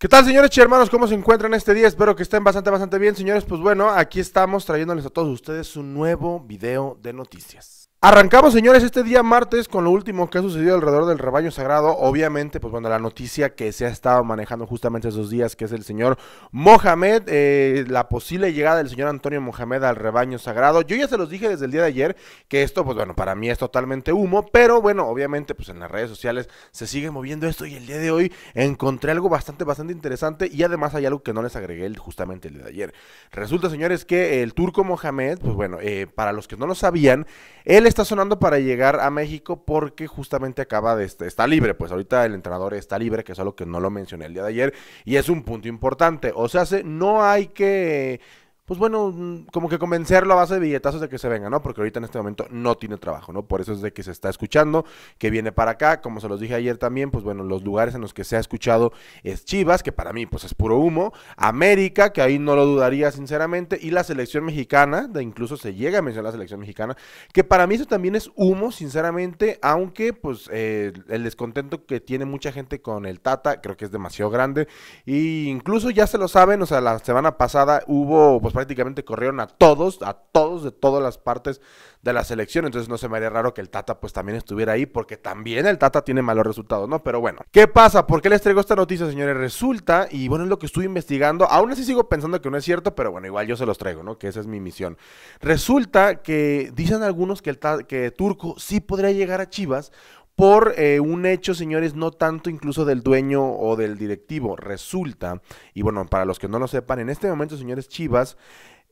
¿Qué tal, señores y hermanos? ¿Cómo se encuentran este día? Espero que estén bastante, bastante bien, señores. Pues bueno, aquí estamos trayéndoles a todos ustedes un nuevo video de noticias. Arrancamos, señores, este día martes con lo último que ha sucedido alrededor del rebaño sagrado. Obviamente, pues bueno, la noticia que se ha estado manejando justamente esos días, que es el señor Mohamed, eh, la posible llegada del señor Antonio Mohamed al rebaño sagrado. Yo ya se los dije desde el día de ayer que esto, pues bueno, para mí es totalmente humo, pero bueno, obviamente, pues en las redes sociales se sigue moviendo esto y el día de hoy encontré algo bastante, bastante interesante y además hay algo que no les agregué justamente el día de ayer. Resulta, señores, que el turco Mohamed, pues bueno, eh, para los que no lo sabían, él está sonando para llegar a México porque justamente acaba de este, está libre, pues ahorita el entrenador está libre, que es algo que no lo mencioné el día de ayer y es un punto importante. O sea, no hay que pues bueno, mm, como que convencerlo a base de billetazos de que se venga, ¿no? Porque ahorita en este momento no tiene trabajo, ¿no? Por eso es de que se está escuchando, que viene para acá, como se los dije ayer también, pues bueno, los lugares en los que se ha escuchado es Chivas, que para mí pues es puro humo, América, que ahí no lo dudaría sinceramente, y la selección mexicana, de incluso se llega a mencionar la selección mexicana, que para mí eso también es humo, sinceramente, aunque pues eh, el descontento que tiene mucha gente con el Tata creo que es demasiado grande, e incluso ya se lo saben, o sea, la semana pasada hubo pues prácticamente corrieron a todos, a todos de todas las partes de la selección. Entonces no se me haría raro que el Tata pues también estuviera ahí, porque también el Tata tiene malos resultados, ¿no? Pero bueno, ¿qué pasa? ¿Por qué les traigo esta noticia, señores? Resulta, y bueno, es lo que estuve investigando, aún así sigo pensando que no es cierto, pero bueno, igual yo se los traigo, ¿no? Que esa es mi misión. Resulta que dicen algunos que, el que Turco sí podría llegar a Chivas por eh, un hecho, señores, no tanto incluso del dueño o del directivo. Resulta, y bueno, para los que no lo sepan, en este momento, señores Chivas,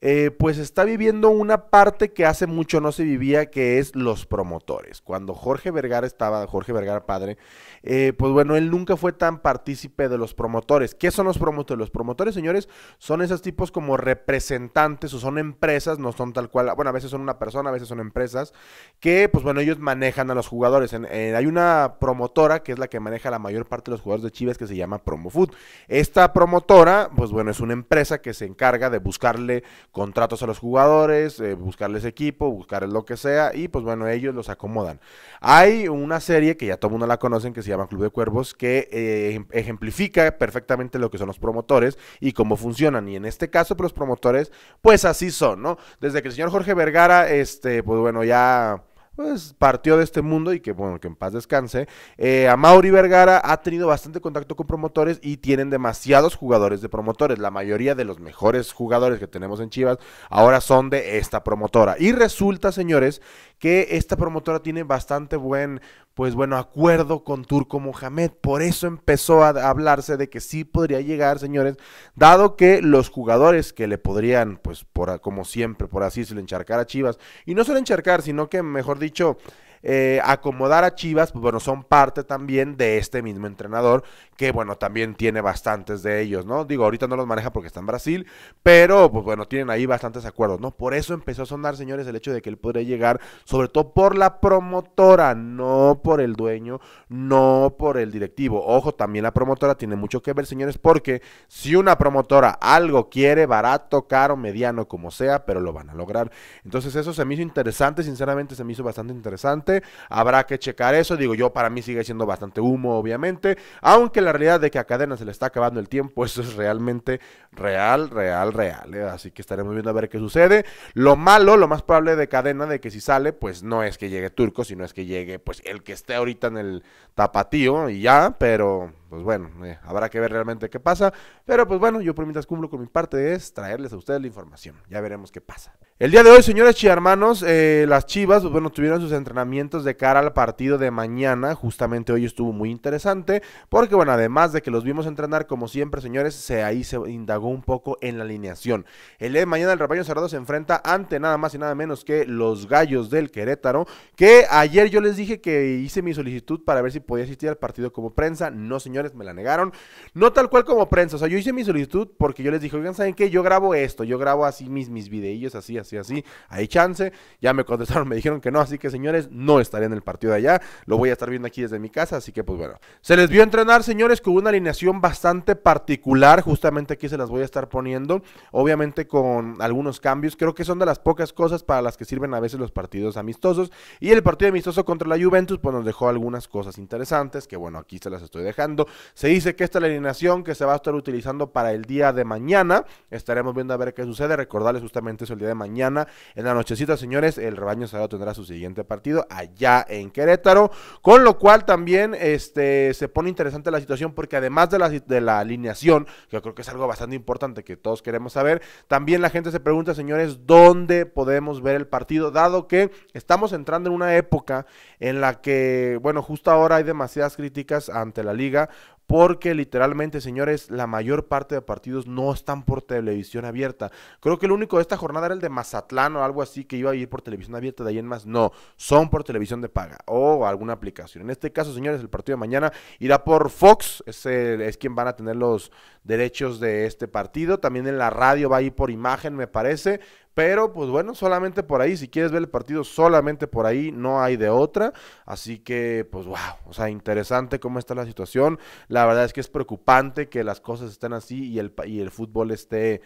eh, pues está viviendo una parte que hace mucho no se vivía, que es los promotores. Cuando Jorge Vergara estaba, Jorge Vergara padre, eh, pues bueno, él nunca fue tan partícipe de los promotores. ¿Qué son los promotores? Los promotores, señores, son esos tipos como representantes o son empresas, no son tal cual, bueno, a veces son una persona, a veces son empresas, que pues bueno, ellos manejan a los jugadores. Eh, hay una promotora que es la que maneja la mayor parte de los jugadores de Chivas que se llama Food. Esta promotora, pues bueno, es una empresa que se encarga de buscarle contratos a los jugadores, eh, buscarles equipo, buscarles lo que sea, y pues bueno, ellos los acomodan. Hay una serie que ya todo el mundo la conocen que se llama Club de Cuervos, que eh, ejemplifica perfectamente lo que son los promotores y cómo funcionan. Y en este caso, pues los promotores, pues así son, ¿no? Desde que el señor Jorge Vergara, este, pues bueno, ya pues partió de este mundo y que bueno, que en paz descanse. Eh, a Mauri Vergara ha tenido bastante contacto con promotores y tienen demasiados jugadores de promotores. La mayoría de los mejores jugadores que tenemos en Chivas ahora son de esta promotora. Y resulta, señores, que esta promotora tiene bastante buen, pues bueno, acuerdo con Turco Mohamed. Por eso empezó a hablarse de que sí podría llegar, señores, dado que los jugadores que le podrían, pues por, como siempre, por así se le encharcar a Chivas, y no solo encharcar, sino que, mejor dicho, eh, acomodar a Chivas, pues bueno, son parte también de este mismo entrenador, que bueno, también tiene bastantes de ellos, ¿no? Digo, ahorita no los maneja porque está en Brasil, pero pues bueno, tienen ahí bastantes acuerdos, ¿no? Por eso empezó a sonar, señores, el hecho de que él podría llegar, sobre todo por la promotora, no por el dueño, no por el directivo. Ojo, también la promotora tiene mucho que ver, señores, porque si una promotora algo quiere, barato, caro, mediano, como sea, pero lo van a lograr. Entonces eso se me hizo interesante, sinceramente se me hizo bastante interesante. Habrá que checar eso. Digo yo, para mí sigue siendo bastante humo, obviamente. Aunque la realidad de que a Cadena se le está acabando el tiempo, eso es realmente real, real, real. ¿eh? Así que estaremos viendo a ver qué sucede. Lo malo, lo más probable de Cadena, de que si sale, pues no es que llegue Turco, sino es que llegue pues el que esté ahorita en el tapatío y ya, pero pues bueno, eh, habrá que ver realmente qué pasa. Pero pues bueno, yo por mientras cumplo con mi parte es traerles a ustedes la información. Ya veremos qué pasa. El día de hoy, señores y hermanos, eh, las Chivas, pues, bueno, tuvieron sus entrenamientos de cara al partido de mañana. Justamente hoy estuvo muy interesante, porque bueno, además de que los vimos entrenar, como siempre, señores, se, ahí se indagó un poco en la alineación. El día de mañana el rebaño cerrado se enfrenta ante nada más y nada menos que los Gallos del Querétaro, que ayer yo les dije que hice mi solicitud para ver si podía asistir al partido como prensa. No, señores, me la negaron. No tal cual como prensa, o sea, yo hice mi solicitud porque yo les dije, oigan, ¿saben qué? Yo grabo esto, yo grabo así mis, mis videillos, así, así y así, hay chance. Ya me contestaron, me dijeron que no, así que señores, no estaré en el partido de allá. Lo voy a estar viendo aquí desde mi casa, así que pues bueno. Se les vio entrenar, señores, con una alineación bastante particular. Justamente aquí se las voy a estar poniendo. Obviamente con algunos cambios. Creo que son de las pocas cosas para las que sirven a veces los partidos amistosos. Y el partido amistoso contra la Juventus, pues nos dejó algunas cosas interesantes, que bueno, aquí se las estoy dejando. Se dice que esta es la alineación que se va a estar utilizando para el día de mañana. Estaremos viendo a ver qué sucede. Recordarles justamente es el día de mañana mañana en la nochecita, señores, el rebaño sagrado tendrá su siguiente partido allá en Querétaro, con lo cual también este, se pone interesante la situación porque además de la, de la alineación, que yo creo que es algo bastante importante que todos queremos saber, también la gente se pregunta, señores, ¿dónde podemos ver el partido? Dado que estamos entrando en una época en la que, bueno, justo ahora hay demasiadas críticas ante la liga porque literalmente, señores, la mayor parte de partidos no están por televisión abierta. Creo que el único de esta jornada era el de Mazatlán o algo así que iba a ir por televisión abierta, de ahí en más no, son por televisión de paga o alguna aplicación. En este caso, señores, el partido de mañana irá por Fox, es, es quien van a tener los derechos de este partido. También en la radio va a ir por imagen, me parece, pero pues bueno, solamente por ahí, si quieres ver el partido solamente por ahí, no hay de otra. Así que pues wow, o sea, interesante cómo está la situación. La verdad es que es preocupante que las cosas estén así y el, el fútbol esté,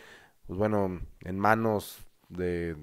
pues bueno, en manos de,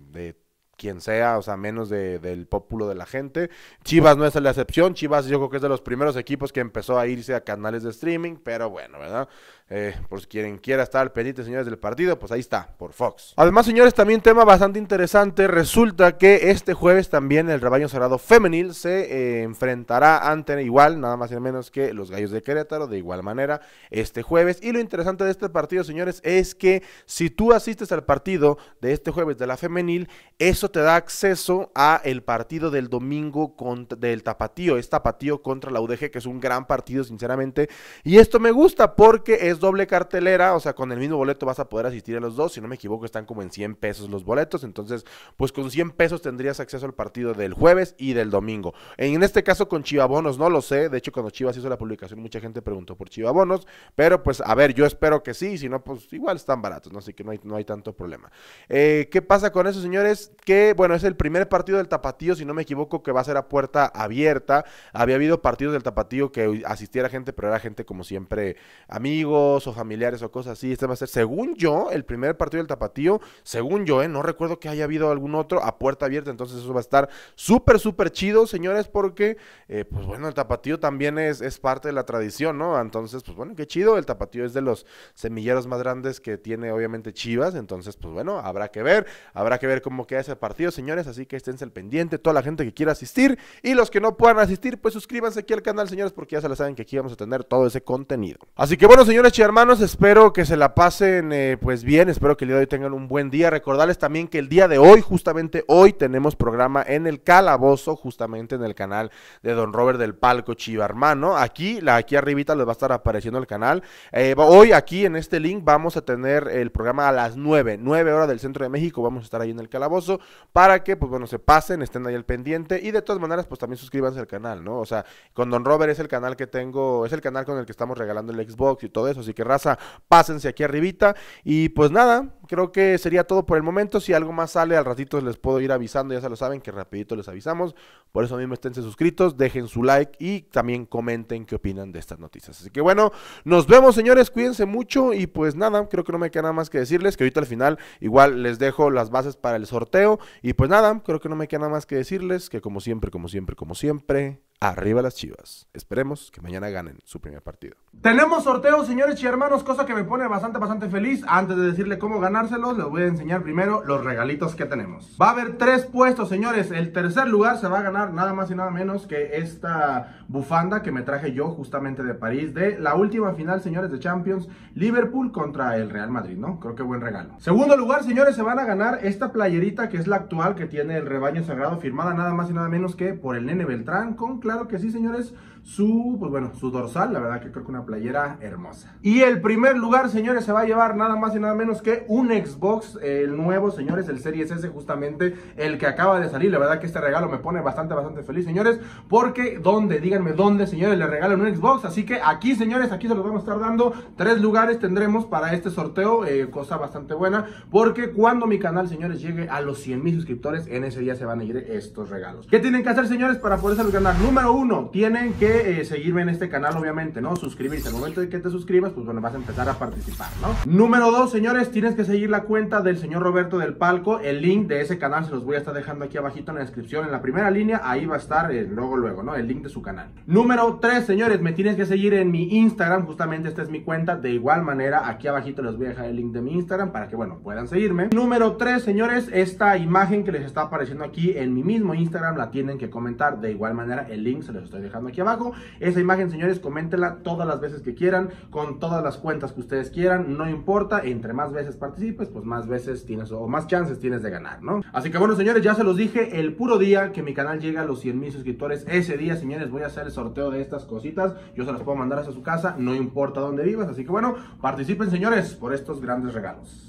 quien sea, o sea, menos del pópulo de la gente. Chivas no es la excepción, Chivas yo creo que es de los primeros equipos que empezó a irse a canales de streaming, pero bueno, ¿verdad? Eh, por si quieren quiera estar al pendiente, señores, del partido, pues ahí está, por Fox. Además, señores, también tema bastante interesante. Resulta que este jueves también el rebaño cerrado femenil se eh, enfrentará ante igual, nada más y menos que los gallos de Querétaro, de igual manera, este jueves. Y lo interesante de este partido, señores, es que si tú asistes al partido de este jueves de la femenil, eso te da acceso a el partido del domingo del Tapatío, es Tapatío contra la UDG, que es un gran partido, sinceramente. Y esto me gusta porque es doble cartelera, o sea, con el mismo boleto vas a poder asistir a los dos. Si no me equivoco, están como en 100 pesos los boletos. Entonces, pues con 100 pesos tendrías acceso al partido del jueves y del domingo. En este caso con Chivabonos, no lo sé. De hecho, cuando Chivas hizo la publicación, mucha gente preguntó por Chivabonos. Pero pues, a ver, yo espero que sí. Si no, pues igual están baratos, ¿no? Así que no hay, no hay tanto problema. Eh, ¿Qué pasa con eso, señores? Que, bueno, es el primer partido del Tapatío, si no me equivoco, que va a ser a puerta abierta. Había habido partidos del Tapatío que asistiera gente, pero era gente como siempre amigos o familiares o cosas así. Este va a ser, según yo, el primer partido del Tapatío. Según yo, ¿eh? No recuerdo que haya habido algún otro a puerta abierta. Entonces eso va a estar súper, súper chido, señores, porque, eh, pues bueno, el Tapatío también es, parte de la tradición, ¿no? Entonces, pues bueno, qué chido. El Tapatío es de los semilleros más grandes que tiene, obviamente, Chivas. Entonces, pues bueno, habrá que ver. Habrá que ver cómo queda ese partido, señores. Así que esténse al pendiente, toda la gente que quiera asistir. Y los que no puedan asistir, pues suscríbanse aquí al canal, señores, porque ya se la saben que aquí vamos a tener todo ese contenido. Así que bueno, señores, hermanos. Espero que se la pasen eh, pues bien. Espero que el día de hoy tengan un buen día. Recordarles también que el día de hoy, justamente hoy, tenemos programa en el Calabozo, justamente en el canal de Don Robert del Palco Chiva hermano Aquí, la, aquí arribita les va a estar apareciendo el canal. Eh, hoy aquí en este link vamos a tener el programa a las 9, 9 horas del Centro de México. Vamos a estar ahí en el Calabozo para que, pues bueno, se pasen, estén ahí al pendiente. Y de todas maneras, pues también suscríbanse al canal, ¿no? O sea, con Don Robert es el canal que tengo, es el canal con el que estamos regalando el Xbox y todo eso de que raza, pásense aquí arribita. Y pues nada, creo que sería todo por el momento. Si algo más sale, al ratito les puedo ir avisando. Ya se lo saben que rapidito les avisamos. Por eso mismo esténse suscritos, dejen su like y también comenten qué opinan de estas noticias. Así que bueno, nos vemos señores, cuídense mucho y pues nada, creo que no me queda nada más que decirles que ahorita al final igual les dejo las bases para el sorteo. Y pues nada, creo que no me queda nada más que decirles que como siempre, como siempre, como siempre, arriba las chivas. Esperemos que mañana ganen su primer partido. Tenemos sorteo señores y hermanos, cosa que me pone bastante, bastante feliz antes de decirle cómo ganar les voy a enseñar primero los regalitos que tenemos. Va a haber tres puestos, señores. El tercer lugar se va a ganar nada más y nada menos que esta bufanda que me traje yo justamente de París de la última final, señores, de Champions Liverpool contra el Real Madrid, ¿no? Creo que buen regalo. Segundo lugar, señores, se van a ganar esta playerita que es la actual que tiene el rebaño sagrado firmada nada más y nada menos que por el Nene Beltrán con, claro que sí, señores, su, pues bueno, su dorsal, la verdad que creo que una playera hermosa. Y el primer lugar, señores, se va a llevar nada más y nada menos que un Xbox, el nuevo, señores, el Series S, justamente el que acaba de salir. La verdad que este regalo me pone bastante, bastante feliz, señores, porque ¿dónde? Díganme dónde, señores, le regalan un Xbox. Así que aquí, señores, aquí se los vamos a estar dando. Tres lugares tendremos para este sorteo, eh, cosa bastante buena, porque cuando mi canal, señores, llegue a los 100 mil suscriptores, en ese día se van a ir estos regalos. ¿Qué tienen que hacer, señores, para poderse ganar? Número uno, tienen que eh, seguirme en este canal, obviamente, ¿no? Suscribirse. Al momento de que te suscribas, pues bueno, vas a empezar a participar, ¿no? Número dos, señores, tienes que seguir la cuenta del señor Roberto del Palco. El link de ese canal se los voy a estar dejando aquí abajito en la descripción, en la primera línea. Ahí va a estar eh, luego, luego, ¿no? El link de su canal. Número 3, señores, me tienes que seguir en mi Instagram. Justamente esta es mi cuenta. De igual manera, aquí abajito les voy a dejar el link de mi Instagram para que, bueno, puedan seguirme. Número 3, señores, esta imagen que les está apareciendo aquí en mi mismo Instagram la tienen que comentar. De igual manera, el link se los estoy dejando aquí abajo. Esa imagen, señores, coméntela todas las veces que quieran, con todas las cuentas que ustedes quieran, no importa, entre más veces participes, pues más veces tienes o más chances tienes de ganar, ¿no? Así que bueno, señores, ya se los dije, el puro día que mi canal llega a los 100 mil suscriptores, ese día, señores, voy a hacer el sorteo de estas cositas, yo se las puedo mandar hasta su casa, no importa dónde vivas, así que bueno, participen, señores, por estos grandes regalos.